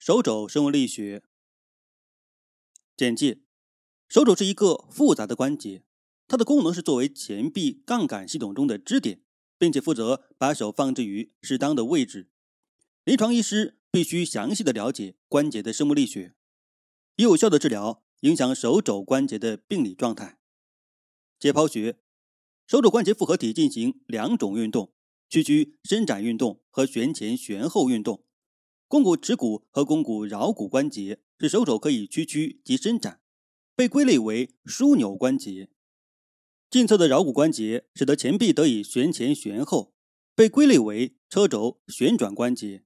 手肘生物力学简介：手肘是一个复杂的关节，它的功能是作为前臂杠杆系统中的支点，并且负责把手放置于适当的位置。临床医师必须详细的了解关节的生物力学，以有效的治疗影响手肘关节的病理状态。解剖学：手肘关节复合体进行两种运动：屈曲、伸展运动和旋前、旋后运动。肱骨尺骨和肱骨桡骨关节使手肘可以屈曲及伸展，被归类为枢纽关节。近侧的桡骨关节使得前臂得以旋前旋后，被归类为车轴旋转关节。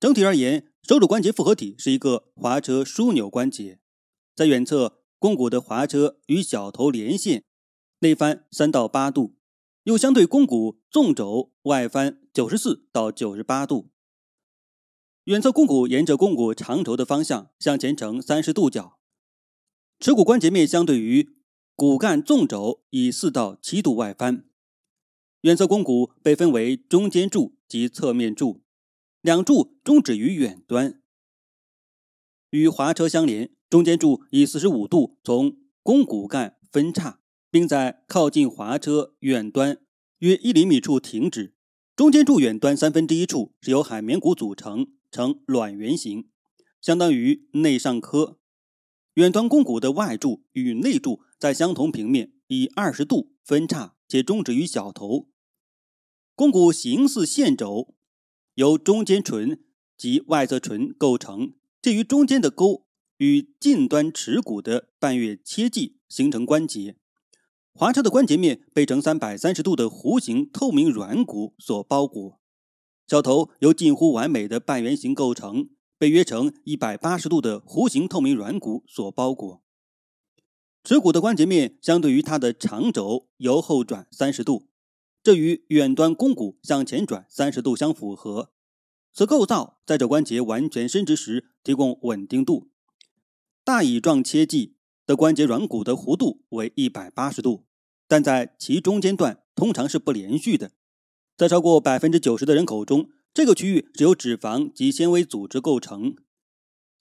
整体而言，手肘关节复合体是一个滑车枢纽关节。在远侧，肱骨的滑车与小头连线内翻三到八度，又相对肱骨纵轴外翻九十四到九十八度。远侧肱骨沿着肱骨长轴的方向向前呈三十度角，耻骨关节面相对于骨干纵轴以四到七度外翻。远侧肱骨被分为中间柱及侧面柱，两柱终止于远端，与滑车相连。中间柱以四十五度从肱骨干分叉，并在靠近滑车远端约一厘米处停止。中间柱远端三分之一处是由海绵骨组成。呈卵圆形，相当于内上髁。远端肱骨的外柱与内柱在相同平面以二十度分叉，且终止于小头。肱骨形似线轴，由中间唇及外侧唇构成。介于中间的沟与近端尺骨的半月切迹形成关节。滑车的关节面被呈三百三十度的弧形透明软骨所包裹。小头由近乎完美的半圆形构成，被约成一百八十度的弧形透明软骨所包裹。耻骨的关节面相对于它的长轴由后转三十度，这与远端肱骨向前转三十度相符合。此构造在肘关节完全伸直时提供稳定度。大乙状切迹的关节软骨的弧度为一百八十度，但在其中间段通常是不连续的。在超过百分之九十的人口中，这个区域是由脂肪及纤维组织构成。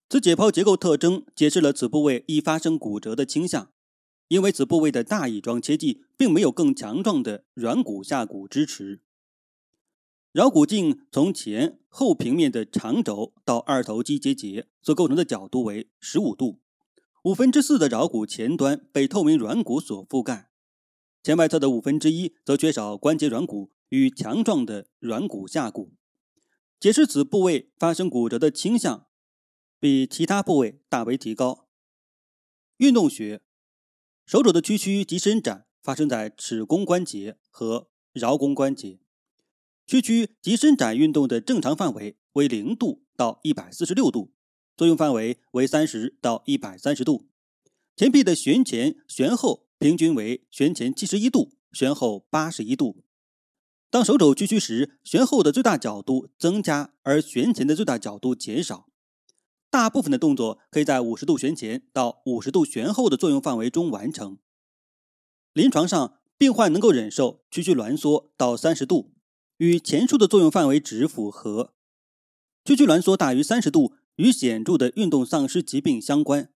此解剖结构特征解释了此部位易发生骨折的倾向，因为此部位的大乙状切迹并没有更强壮的软骨下骨支持。桡骨茎从前后平面的长轴到二头肌结节所构成的角度为十五度，五分之四的桡骨前端被透明软骨所覆盖。前外侧的五分之一则缺少关节软骨与强壮的软骨下骨，解释此部位发生骨折的倾向比其他部位大为提高。运动学，手肘的屈曲及伸展发生在尺肱关节和桡肱关节。屈曲及伸展运动的正常范围为零度到一百四十六度，作用范围为三十到一百三十度。前臂的旋前、旋后。平均为旋前七十一度，旋后八十一度。当手肘屈曲时，旋后的最大角度增加，而旋前的最大角度减少。大部分的动作可以在五十度旋前到五十度旋后的作用范围中完成。临床上，病患能够忍受屈曲挛缩到三十度，与前述的作用范围值符合。屈曲挛缩大于三十度，与显著的运动丧失疾病相关。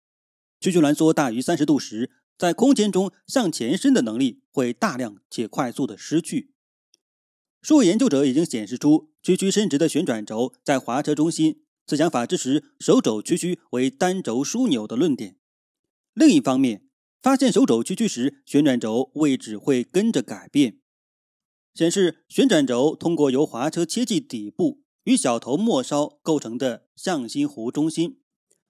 屈曲挛缩大于三十度时，在空间中向前伸的能力会大量且快速的失去。数位研究者已经显示出屈曲伸直的旋转轴在滑车中心。此想法支持手肘屈曲为单轴枢纽的论点。另一方面，发现手肘屈曲时旋转轴位置会跟着改变，显示旋转轴通过由滑车切迹底部与小头末梢构成的向心弧中心。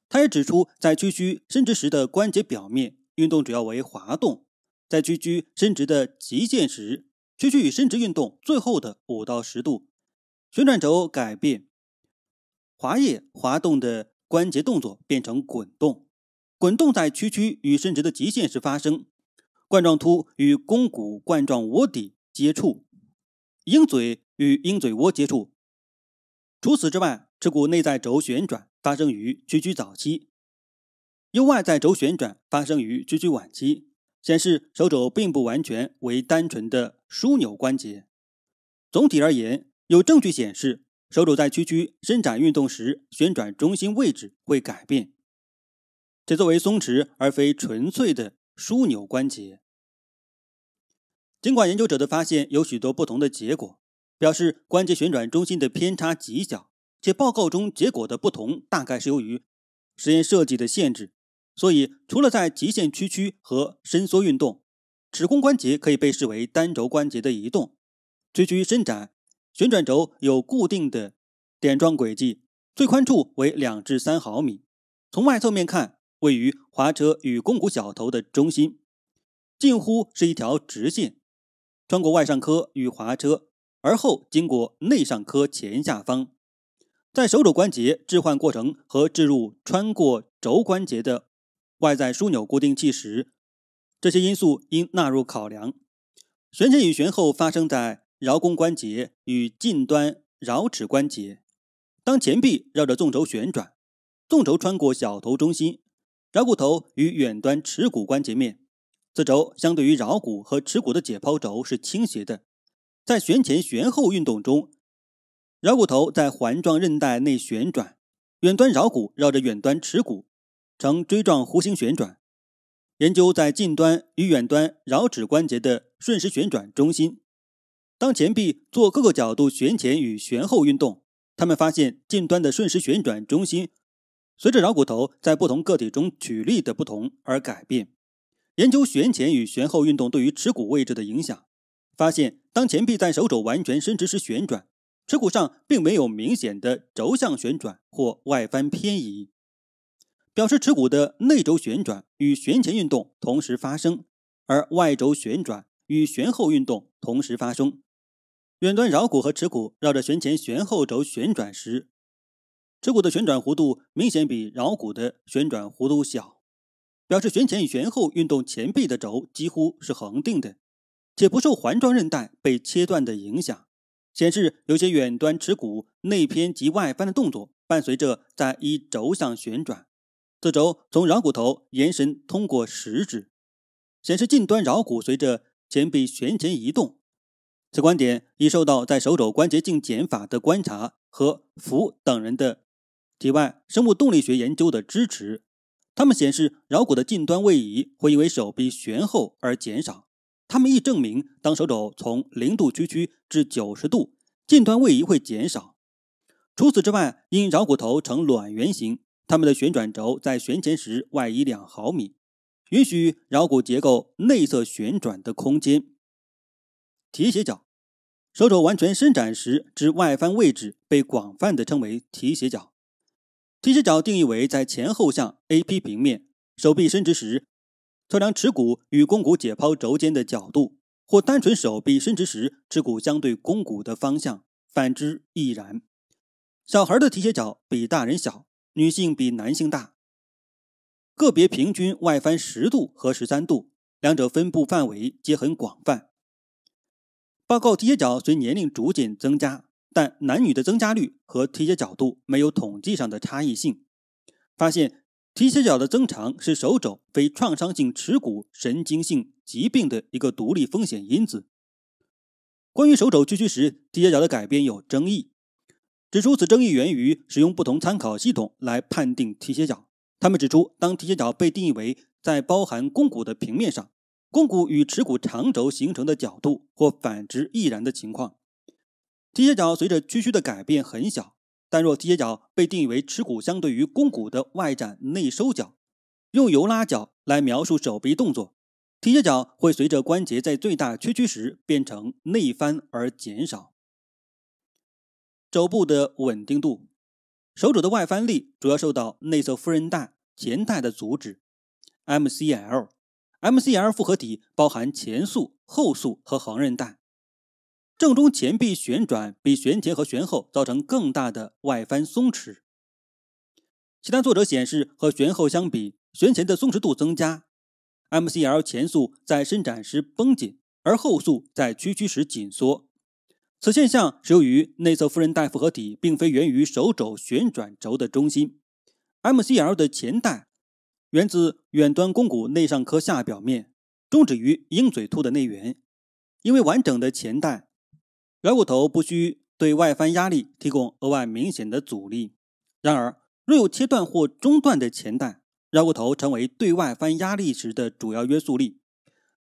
他也指出，在屈曲伸直时的关节表面。运动主要为滑动，在屈曲伸直的极限时，屈曲与伸直运动最后的五到十度，旋转轴改变，滑液滑动的关节动作变成滚动，滚动在屈曲与伸直的极限时发生，冠状突与肱骨冠状窝底接触，鹰嘴与鹰嘴窝接触。除此之外，耻骨内在轴旋转发生于屈曲早期。由外在轴旋转发生于屈曲晚期，显示手肘并不完全为单纯的枢纽关节。总体而言，有证据显示手肘在屈曲伸展运动时旋转中心位置会改变，且作为松弛而非纯粹的枢纽关节。尽管研究者的发现有许多不同的结果，表示关节旋转中心的偏差极小，且报告中结果的不同大概是由于实验设计的限制。所以，除了在极限屈曲和伸缩运动，尺弓关节可以被视为单轴关节的移动。屈曲伸展，旋转轴有固定的点状轨迹，最宽处为两至三毫米。从外侧面看，位于滑车与肱骨小头的中心，近乎是一条直线，穿过外上髁与滑车，而后经过内上髁前下方。在手肘关节置换过程和置入穿过肘关节的。外在枢纽固定器时，这些因素应纳入考量。旋前与旋后发生在桡弓关节与近端桡尺关节。当前臂绕着纵轴旋转，纵轴穿过小头中心，桡骨头与远端尺骨关节面。此轴相对于桡骨和尺骨的解剖轴是倾斜的。在旋前、旋后运动中，桡骨头在环状韧带内旋转，远端桡骨绕着远端尺骨。呈锥状弧形旋转，研究在近端与远端桡指关节的瞬时旋转中心。当前臂做各个角度旋前与旋后运动，他们发现近端的瞬时旋转中心随着桡骨头在不同个体中取力的不同而改变。研究旋前与旋后运动对于尺骨位置的影响，发现当前臂在手肘完全伸直时旋转，尺骨上并没有明显的轴向旋转或外翻偏移。表示尺骨的内轴旋转与旋前运动同时发生，而外轴旋转与旋后运动同时发生。远端桡骨和尺骨绕着旋前、旋后轴旋转时，尺骨的旋转弧度明显比桡骨的旋转弧度小，表示旋前与旋后运动前臂的轴几乎是恒定的，且不受环状韧带被切断的影响。显示有些远端尺骨内偏及外翻的动作伴随着在一轴向旋转。此轴从桡骨头延伸通过食指，显示近端桡骨随着前臂旋前移动。此观点已受到在手肘关节镜减法的观察和福等人的体外生物动力学研究的支持。他们显示桡骨的近端位移会因为手臂旋后而减少。他们亦证明当手肘从零度屈曲至九十度，近端位移会减少。除此之外，因桡骨头呈卵圆形。它们的旋转轴在旋前时外移两毫米，允许桡骨结构内侧旋转的空间。提斜角，手肘完全伸展时之外翻位置被广泛的称为提斜角。提斜角定义为在前后向 AP 平面，手臂伸直时测量尺骨与肱骨解剖轴间的角度，或单纯手臂伸直时尺骨相对肱骨的方向，反之亦然。小孩的提斜角比大人小。女性比男性大，个别平均外翻十度和十三度，两者分布范围皆很广泛。报告：踢节角随年龄逐渐增加，但男女的增加率和踢节角度没有统计上的差异性。发现踢斜角的增长是手肘非创伤性耻骨神经性疾病的一个独立风险因子。关于手肘屈曲时踢斜角的改变有争议。指出此争议源于使用不同参考系统来判定提斜角。他们指出，当提斜角被定义为在包含肱骨的平面上，肱骨与尺骨长轴形成的角度或反之亦然的情况，提斜角随着屈曲的改变很小；但若提斜角被定义为尺骨相对于肱骨的外展内收角，用由拉角来描述手臂动作，提斜角会随着关节在最大屈曲时变成内翻而减少。肘部的稳定度，手肘的外翻力主要受到内侧副韧带、前带的阻止。MCL，MCL 复合体包含前束、后束和横韧带。正中前臂旋转比旋前和旋后造成更大的外翻松弛。其他作者显示，和旋后相比，旋前的松弛度增加。MCL 前束在伸展时绷紧，而后束在屈曲时紧缩。此现象是由于内侧副韧带复合体并非源于手肘旋转轴的中心。MCL 的前带源自远端肱骨内上髁下表面，终止于鹰嘴突的内缘。因为完整的前带，桡骨头不需对外翻压力提供额外明显的阻力。然而，若有切断或中断的前带，桡骨头成为对外翻压力时的主要约束力。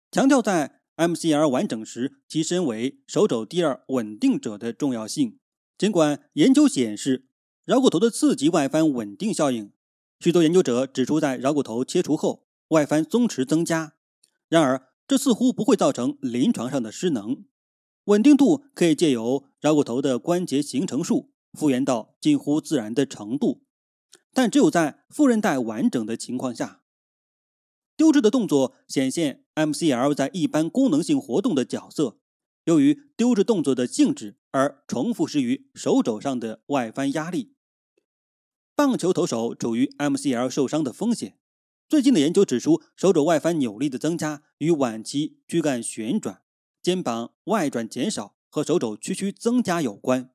强调在。m c r 完整时，提升为手肘第二稳定者的重要性。尽管研究显示桡骨头的次级外翻稳定效应，许多研究者指出在桡骨头切除后外翻松弛增加。然而，这似乎不会造成临床上的失能。稳定度可以借由桡骨头的关节形成术复原到近乎自然的程度，但只有在副韧带完整的情况下，丢掷的动作显现。MCL 在一般功能性活动的角色，由于丢掷动作的性质而重复施于手肘上的外翻压力。棒球投手处于 MCL 受伤的风险。最近的研究指出，手肘外翻扭力的增加与晚期躯干旋转、肩膀外转减少和手肘屈曲增加有关。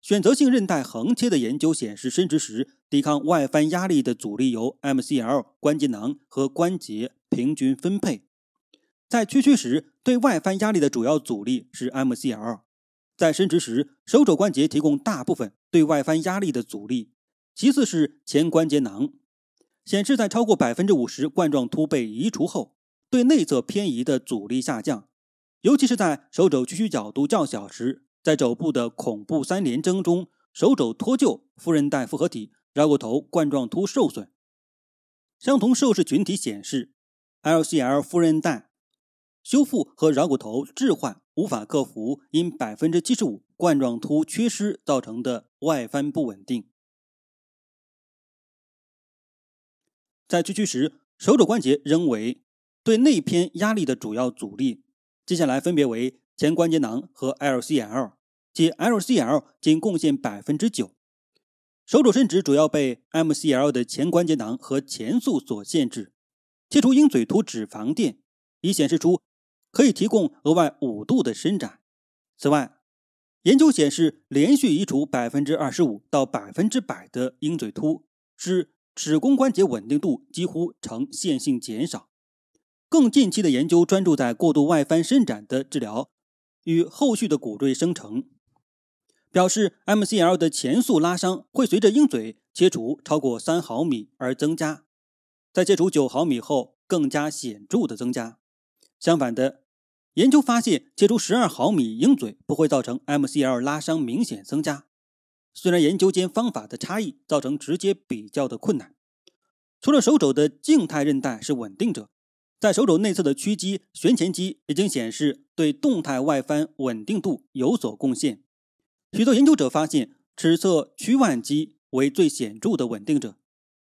选择性韧带横切的研究显示，伸直时。抵抗外翻压力的阻力由 MCL 关节囊和关节平均分配。在屈曲时，对外翻压力的主要阻力是 MCL；在伸直时，手肘关节提供大部分对外翻压力的阻力，其次是前关节囊。显示在超过百分之五十冠状突被移除后，对内侧偏移的阻力下降，尤其是在手肘屈曲角度较小时。在肘部的恐怖三连征中，手肘脱臼、副韧带复合体。桡骨头冠状突受损。相同受试群体显示，LCL 副韧带修复和桡骨头置换无法克服因百分之七十五冠状突缺失造成的外翻不稳定。在屈曲时，手肘关节仍为对内偏压力的主要阻力，接下来分别为前关节囊和 LCL，即 LCL 仅贡献百分之九。手肘伸直主要被 MCL 的前关节囊和前束所限制。切除鹰嘴突脂肪垫，以显示出可以提供额外五度的伸展。此外，研究显示，连续移除百分之二十五到百分之百的鹰嘴突，使尺骨关节稳定度几乎呈线性减少。更近期的研究专注在过度外翻伸展的治疗与后续的骨赘生成。表示 MCL 的前束拉伤会随着鹰嘴切除超过三毫米而增加，在切除九毫米后更加显著的增加。相反的，研究发现切除十二毫米鹰嘴不会造成 MCL 拉伤明显增加。虽然研究间方法的差异造成直接比较的困难，除了手肘的静态韧带是稳定者，在手肘内侧的屈肌旋前肌已经显示对动态外翻稳定度有所贡献。许多研究者发现，尺侧屈腕肌为最显著的稳定者，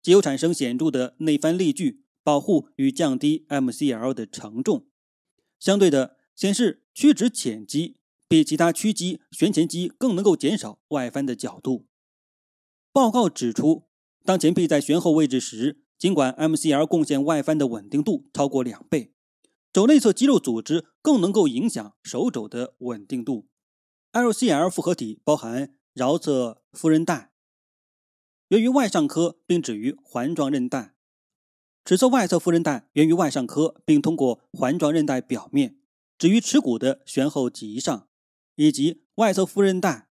即有产生显著的内翻力矩，保护与降低 MCL 的承重。相对的，显示屈指浅肌比其他屈肌、旋前肌更能够减少外翻的角度。报告指出，当前臂在旋后位置时，尽管 MCL 贡献外翻的稳定度超过两倍，肘内侧肌肉组织更能够影响手肘的稳定度。LCL 复合体包含桡侧副韧带，源于外上髁，并止于环状韧带。尺侧外侧副韧带源于外上髁，并通过环状韧带表面，止于尺骨的旋后棘上以及外侧副韧带。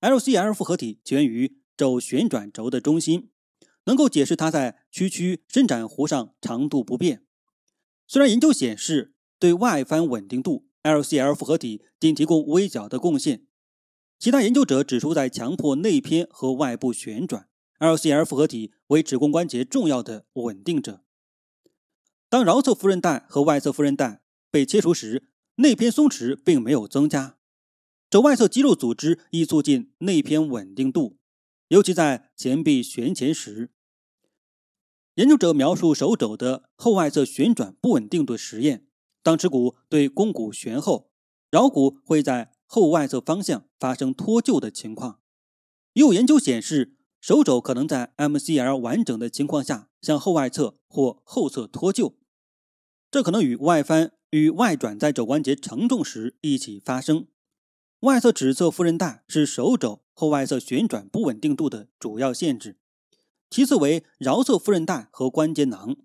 LCL 复合体起源于肘旋转轴的中心，能够解释它在屈曲伸展弧上长度不变。虽然研究显示对外翻稳定度。LCL 复合体仅提供微小的贡献。其他研究者指出，在强迫内偏和外部旋转，LCL 复合体为指骨关节重要的稳定者。当桡侧副韧带和外侧副韧带被切除时，内偏松弛并没有增加。肘外侧肌肉组织易促进内偏稳定度，尤其在前臂旋前时。研究者描述手肘的后外侧旋转不稳定的实验。当耻骨对肱骨旋后，桡骨会在后外侧方向发生脱臼的情况。有研究显示，手肘可能在 MCL 完整的情况下向后外侧或后侧脱臼，这可能与外翻与外转在肘关节承重时一起发生。外侧指侧副韧带是手肘后外侧旋转不稳定度的主要限制，其次为桡侧副韧带和关节囊。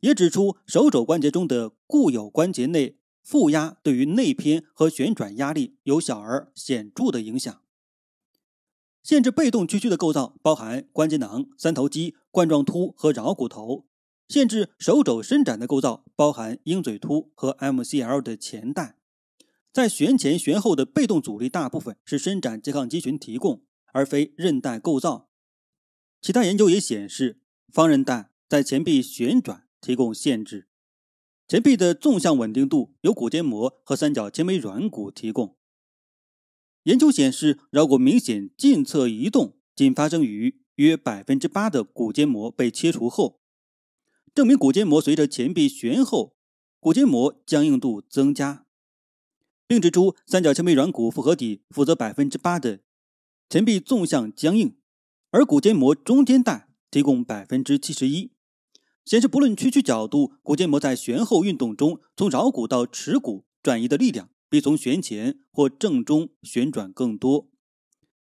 也指出，手肘关节中的固有关节内负压对于内偏和旋转压力有小而显著的影响。限制被动屈曲的构造包含关节囊、三头肌、冠状突和桡骨头；限制手肘伸展的构造包含鹰嘴突和 MCL 的前带。在旋前、旋后的被动阻力大部分是伸展拮抗肌群提供，而非韧带构造。其他研究也显示，方韧带在前臂旋转。提供限制，前臂的纵向稳定度由骨间膜和三角纤维软骨提供。研究显示，桡骨明显近侧移动仅发生于约百分之八的骨间膜被切除后，证明骨间膜随着前臂旋后，骨间膜僵硬度增加，并指出三角纤维软骨复合体负责百分之八的前臂纵向僵硬，而骨间膜中间带提供百分之七十一。显示，不论屈曲角度，骨腱膜在旋后运动中，从桡骨到尺骨转移的力量比从旋前或正中旋转更多。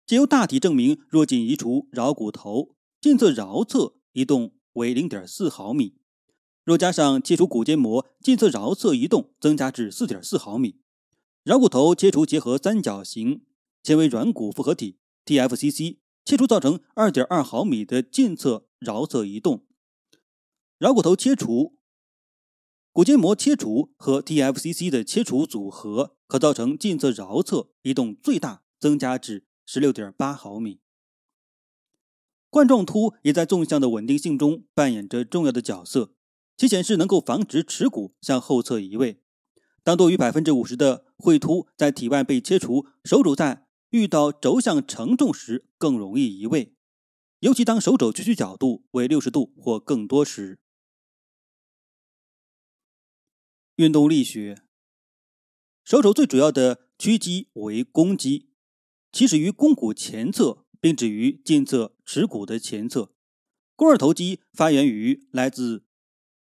借由大体证明，若仅移除桡骨头，近侧桡侧移动为0.4毫米；若加上切除骨腱膜，近侧桡侧移动增加至4.4毫米。桡骨头切除结合三角形纤维软骨复合体 （TFCC） 切除，造成2.2毫米的近侧桡侧移动。桡骨头切除、骨筋膜切除和 TFCC 的切除组合，可造成近侧桡侧移动最大增加至十六点八毫米。冠状突也在纵向的稳定性中扮演着重要的角色，其显示能够防止耻骨向后侧移位。当多于百分之五十的喙突在体外被切除，手肘在遇到轴向承重时更容易移位，尤其当手肘屈曲角度为六十度或更多时。运动力学。手肘最主要的屈肌为肱肌，起始于肱骨前侧，并止于近侧尺骨的前侧。肱二头肌发源于来自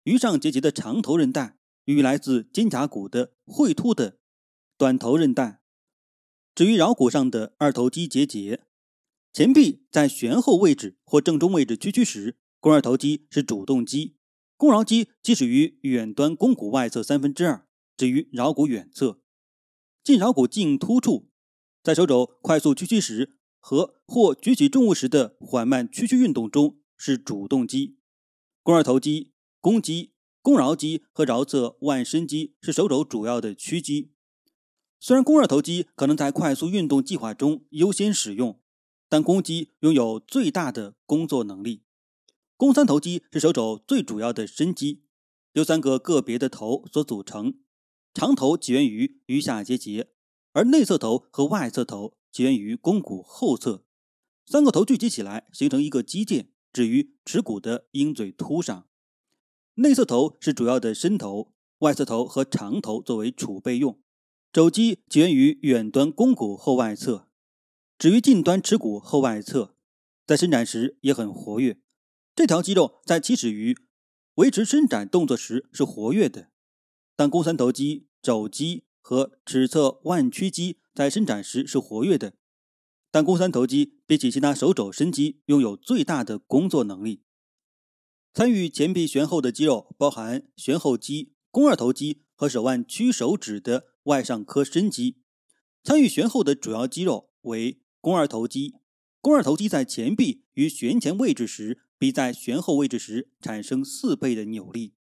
盂上结节的长头韧带，与来自肩胛骨的喙突的短头韧带，止于桡骨上的二头肌结节。前臂在旋后位置或正中位置屈曲时，肱二头肌是主动肌。肱桡肌起始于远端肱骨外侧三分之二，止于桡骨远侧、近桡骨近突处。在手肘快速屈曲时和或举起重物时的缓慢屈曲运动中是主动肌。肱二头肌、肱肌、肱桡肌和桡侧腕伸肌是手肘主要的屈肌。虽然肱二头肌可能在快速运动计划中优先使用，但肱肌拥有最大的工作能力。肱三头肌是手肘最主要的伸肌，由三个个别的头所组成。长头起源于盂下结节，而内侧头和外侧头起源于肱骨后侧。三个头聚集起来形成一个肌腱，止于耻骨的鹰嘴突上。内侧头是主要的伸头，外侧头和长头作为储备用。肘肌起源于远端肱骨后外侧，止于近端耻骨后外侧，在伸展时也很活跃。这条肌肉在起始于维持伸展动作时是活跃的，但肱三头肌、肘肌和尺侧腕屈肌在伸展时是活跃的。但肱三头肌比起其他手肘伸肌拥有最大的工作能力。参与前臂旋后的肌肉包含旋后肌、肱二头肌和手腕屈手指的外上髁伸肌。参与旋后的主要肌肉为肱二头肌。肱二头肌在前臂与旋前位置时。比在旋后位置时产生四倍的扭力。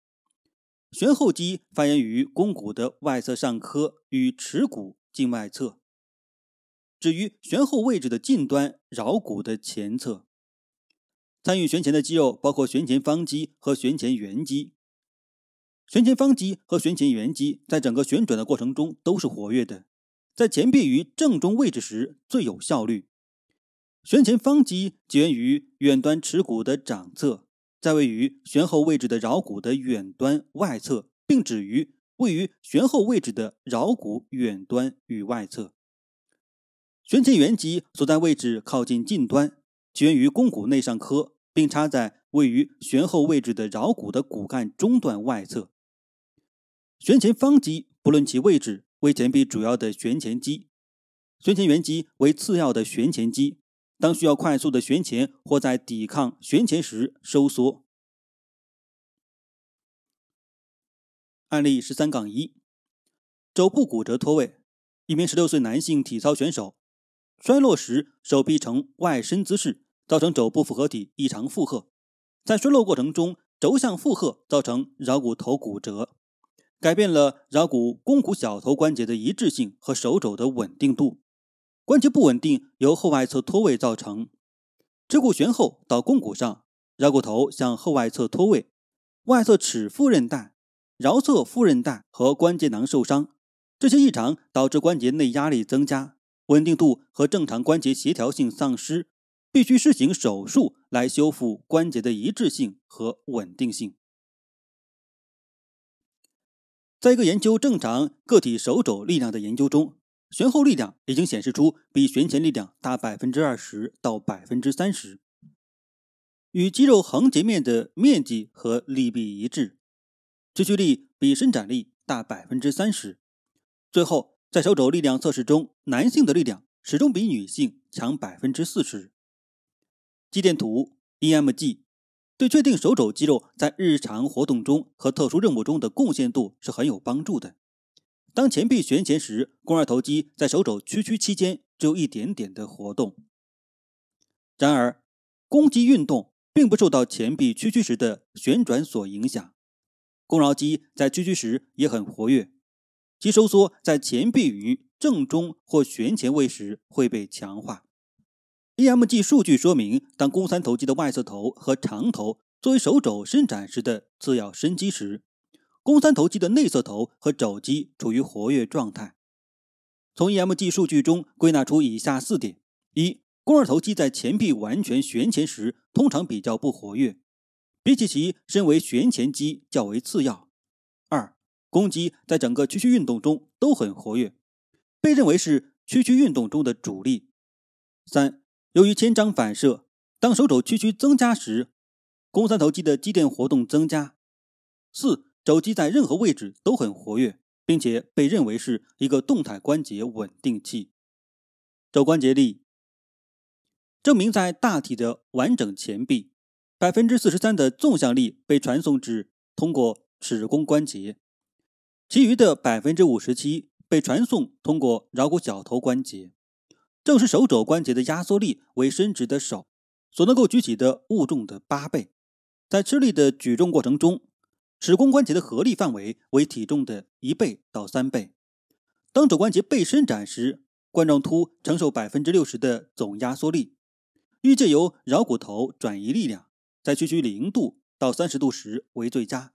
旋后肌发源于肱骨的外侧上髁与尺骨近外侧，止于旋后位置的近端桡骨的前侧。参与旋前的肌肉包括旋前方肌和旋前圆肌。旋前方肌和旋前圆肌在整个旋转的过程中都是活跃的，在前臂于正中位置时最有效率。旋前方肌起源于远端尺骨的掌侧，在位于旋后位置的桡骨的远端外侧，并止于位于旋后位置的桡骨远端与外侧。旋前圆肌所在位置靠近近端，起源于肱骨内上髁，并插在位于旋后位置的桡骨的骨干中段外侧。旋前方肌不论其位置，为前臂主要的旋前肌，旋前圆肌为次要的旋前肌。当需要快速的旋前或在抵抗旋前时收缩。案例十三杠一，肘部骨折脱位。一名十六岁男性体操选手，摔落时手臂呈外伸姿势，造成肘部复合体异常负荷。在摔落过程中，轴向负荷造成桡骨头骨折，改变了桡骨肱骨小头关节的一致性和手肘的稳定度。关节不稳定由后外侧脱位造成，耻骨旋后到肱骨上，桡骨头向后外侧脱位，外侧尺副韧带、桡侧副韧带和关节囊受伤。这些异常导致关节内压力增加，稳定度和正常关节协调性丧失，必须施行手术来修复关节的一致性和稳定性。在一个研究正常个体手肘力量的研究中。旋后力量已经显示出比旋前力量大百分之二十到百分之三十，与肌肉横截面的面积和力臂一致。持续力比伸展力大百分之三十。最后，在手肘力量测试中，男性的力量始终比女性强百分之四十。肌电图 （EMG） 对确定手肘肌肉在日常活动中和特殊任务中的贡献度是很有帮助的。当前臂旋前时，肱二头肌在手肘屈曲期间只有一点点的活动。然而，肱肌运动并不受到前臂屈曲时的旋转所影响。肱桡肌在屈曲时也很活跃，其收缩在前臂于正中或旋前位时会被强化。EMG 数据说明，当肱三头肌的外侧头和长头作为手肘伸展时的次要伸肌时。肱三头肌的内侧头和肘肌处于活跃状态。从 EMG 数据中归纳出以下四点：一、肱二头肌在前臂完全旋前时通常比较不活跃，比起其身为旋前肌较为次要；二、肱肌在整个屈曲运动中都很活跃，被认为是屈曲运动中的主力；三、由于牵张反射，当手肘屈曲增加时，肱三头肌的肌电活动增加；四。肘击在任何位置都很活跃，并且被认为是一个动态关节稳定器。肘关节力证明，在大体的完整前臂，百分之四十三的纵向力被传送至通过尺肱关节，其余的百分之五十七被传送通过桡骨小头关节。正是手肘关节的压缩力为伸直的手所能够举起的物重的八倍。在吃力的举重过程中。尺弓关节的合力范围为体重的一倍到三倍。当肘关节被伸展时，冠状突承受百分之六十的总压缩力，欲借由桡骨头转移力量，在屈曲零度到三十度时为最佳，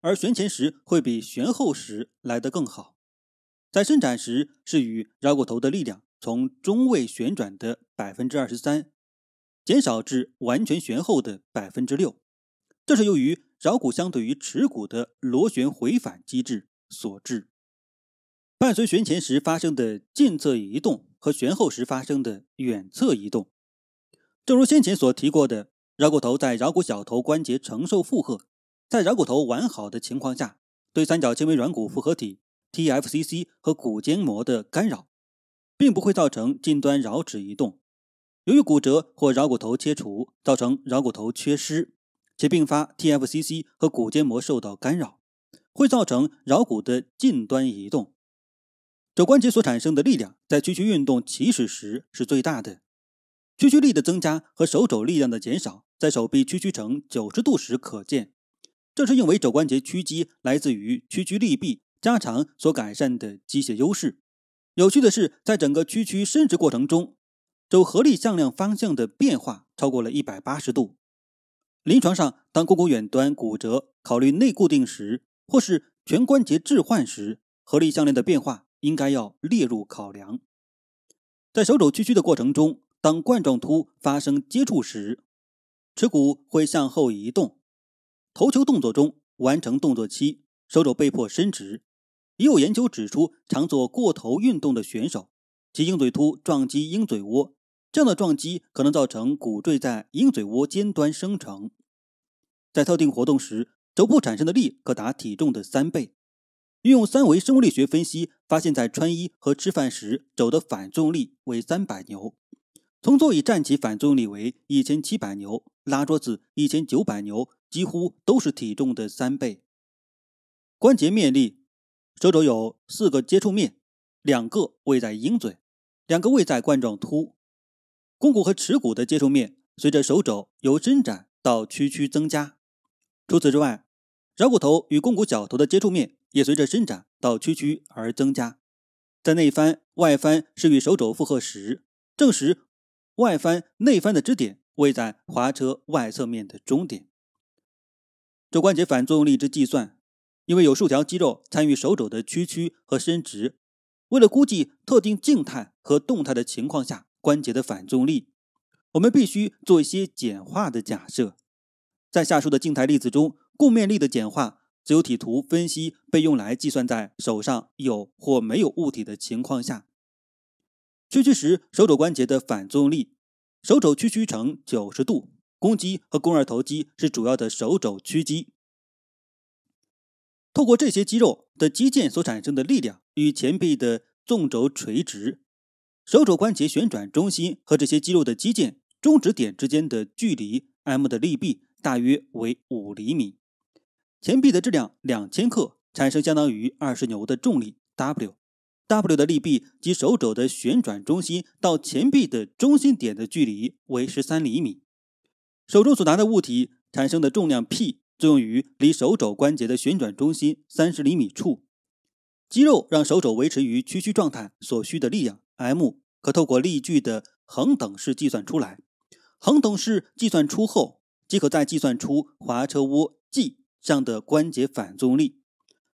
而旋前时会比旋后时来得更好。在伸展时，是与桡骨头的力量从中位旋转的百分之二十三，减少至完全旋后的百分之六，这是由于。桡骨相对于尺骨的螺旋回返机制所致，伴随旋前时发生的近侧移动和旋后时发生的远侧移动。正如先前所提过的，桡骨头在桡骨小头关节承受负荷，在桡骨头完好的情况下，对三角纤维软骨复合体 （TFCC） 和骨间膜的干扰，并不会造成近端桡趾移动。由于骨折或桡骨头切除造成桡骨头缺失。且并发 TFCC 和骨间膜受到干扰，会造成桡骨的近端移动。肘关节所产生的力量在屈曲运动起始时是最大的。屈曲力的增加和手肘力量的减少在手臂屈曲成九十度时可见。这是因为肘关节屈肌来自于屈曲力臂加长所改善的机械优势。有趣的是，在整个屈曲伸直过程中，肘合力向量方向的变化超过了一百八十度。临床上，当股骨远端骨折考虑内固定时，或是全关节置换时，合力项链的变化应该要列入考量。在手肘屈曲的过程中，当冠状突发生接触时，耻骨会向后移动。头球动作中完成动作期，手肘被迫伸直。已有研究指出，常做过头运动的选手及鹰嘴突撞击鹰嘴窝。这样的撞击可能造成骨赘在鹰嘴窝尖端生成。在特定活动时，肘部产生的力可达体重的三倍。运用三维生物力学分析，发现在穿衣和吃饭时，肘的反作用力为三百牛；从座椅站起，反作用力为一千七百牛；拉桌子一千九百牛，几乎都是体重的三倍。关节面力，手肘有四个接触面，两个位在鹰嘴，两个位在冠状突。肱骨和尺骨的接触面随着手肘由伸展到屈曲增加。除此之外，桡骨头与肱骨小头的接触面也随着伸展到屈曲而增加。在内翻、外翻是与手肘负荷时，证实外翻、内翻的支点位在滑车外侧面的中点。肘关节反作用力之计算，因为有数条肌肉参与手肘的屈曲和伸直，为了估计特定静态和动态的情况下。关节的反重力，我们必须做一些简化的假设。在下述的静态例子中，共面力的简化自由体图分析被用来计算在手上有或没有物体的情况下屈曲时手肘关节的反作用力。手肘屈曲成九十度，肱肌和肱二头肌是主要的手肘屈肌。透过这些肌肉的肌腱所产生的力量与前臂的纵轴垂直。手肘关节旋转中心和这些肌肉的肌腱终止点之间的距离 m 的力臂大约为五厘米。前臂的质量两千克，产生相当于二十牛的重力 W。W 的力臂及手肘的旋转中心到前臂的中心点的距离为十三厘米。手中所拿的物体产生的重量 P 作用于离手肘关节的旋转中心三十厘米处。肌肉让手肘维持于屈曲状态所需的力量。M 可透过力矩的恒等式计算出来，恒等式计算出后，即可再计算出滑车窝 G 上的关节反重力。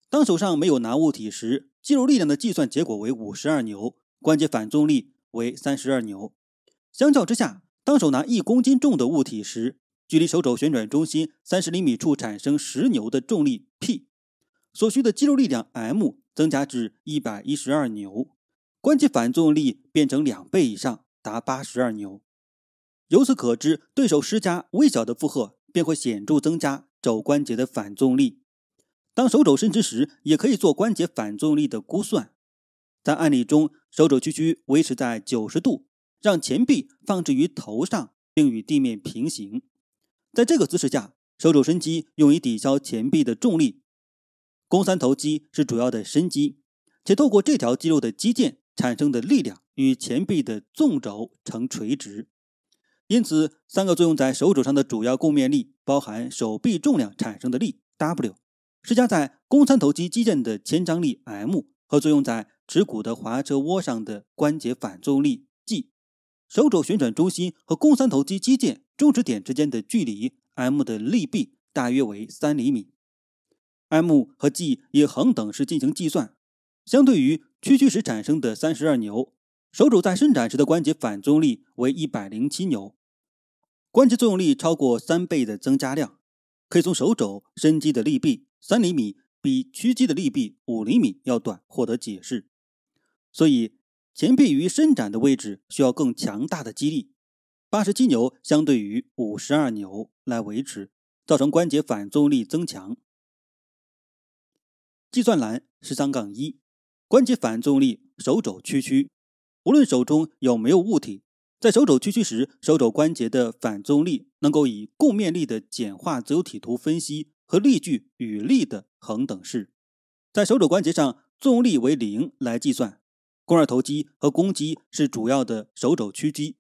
当手上没有拿物体时，肌肉力量的计算结果为五十二牛，关节反重力为三十二牛。相较之下，当手拿一公斤重的物体时，距离手肘旋转中心三十厘米处产生十牛的重力 P，所需的肌肉力量 M 增加至一百一十二牛。关节反作用力变成两倍以上，达八十二牛。由此可知，对手施加微小的负荷，便会显著增加肘关节的反重力。当手肘伸直时，也可以做关节反重力的估算。在案例中，手肘屈曲维持在九十度，让前臂放置于头上，并与地面平行。在这个姿势下，手肘伸肌用于抵消前臂的重力。肱三头肌是主要的伸肌，且透过这条肌肉的肌腱。产生的力量与前臂的纵轴成垂直，因此三个作用在手肘上的主要共面力，包含手臂重量产生的力 W，施加在肱三头肌肌腱的牵张力 M 和作用在耻骨的滑车窝上的关节反作用力 G。手肘旋转中心和肱三头肌肌腱中止点之间的距离 M 的力臂大约为三厘米。M 和 G 以恒等式进行计算。相对于屈曲时产生的三十二牛，手肘在伸展时的关节反重力为一百零七牛，关节作用力超过三倍的增加量，可以从手肘伸肌的力臂三厘米比屈肌的力臂五厘米要短获得解释。所以前臂于伸展的位置需要更强大的肌力，八十七牛相对于五十二牛来维持，造成关节反作用力增强。计算栏十三杠一。关节反重力，手肘屈曲，无论手中有没有物体，在手肘屈曲时，手肘关节的反重力能够以共面力的简化自由体图分析和力矩与力的恒等式，在手肘关节上重力为零来计算。肱二头肌和肱肌是主要的手肘屈肌，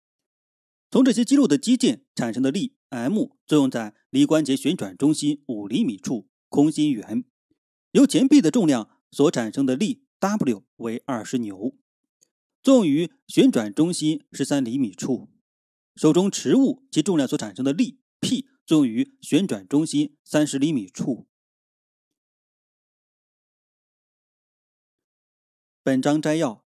从这些肌肉的肌腱产生的力 M 作用在离关节旋转中心五厘米处空心圆，由前臂的重量所产生的力。W 为二十牛，作用于旋转中心十三厘米处。手中持物及重量所产生的力 P 作用于旋转中心三十厘米处。本章摘要：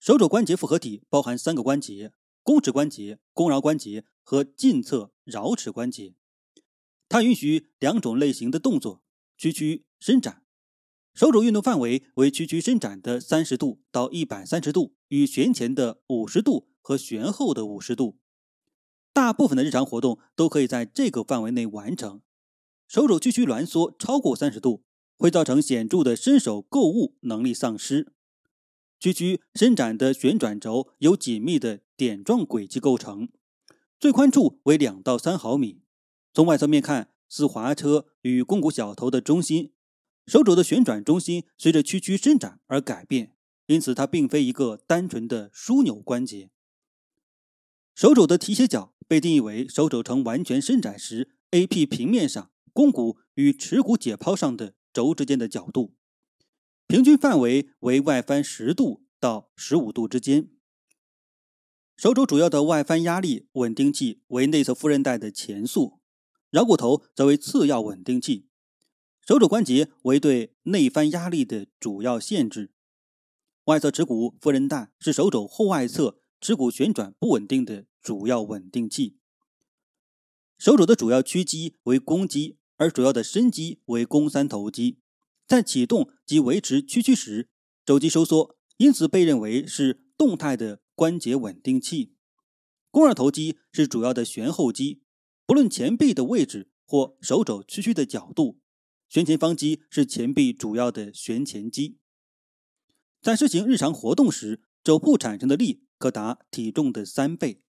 手肘关节复合体包含三个关节：肱尺关节、肱桡关节和近侧桡尺关节。它允许两种类型的动作：屈曲、伸展。手肘运动范围为屈曲伸展的三十度到一百三十度，与旋前的五十度和旋后的五十度。大部分的日常活动都可以在这个范围内完成。手肘屈曲挛缩超过三十度，会造成显著的伸手购物能力丧失。屈曲伸展的旋转轴由紧密的点状轨迹构成，最宽处为两到三毫米。从外侧面看，是滑车与肱骨小头的中心。手肘的旋转中心随着屈曲伸展而改变，因此它并非一个单纯的枢纽关节。手肘的提斜角被定义为手肘呈完全伸展时，AP 平面上肱骨与尺骨解剖上的轴之间的角度，平均范围为外翻十度到十五度之间。手肘主要的外翻压力稳定器为内侧副韧带的前束，桡骨头则为次要稳定器。手肘关节为对内翻压力的主要限制，外侧耻骨副韧带是手肘后外侧耻骨旋转不稳定的主要稳定器。手肘的主要屈肌为肱肌，而主要的伸肌为肱三头肌。在启动及维持屈曲时，肘肌收缩，因此被认为是动态的关节稳定器。肱二头肌是主要的旋后肌，不论前臂的位置或手肘屈曲的角度。旋前方肌是前臂主要的旋前肌，在进行日常活动时，肘部产生的力可达体重的三倍。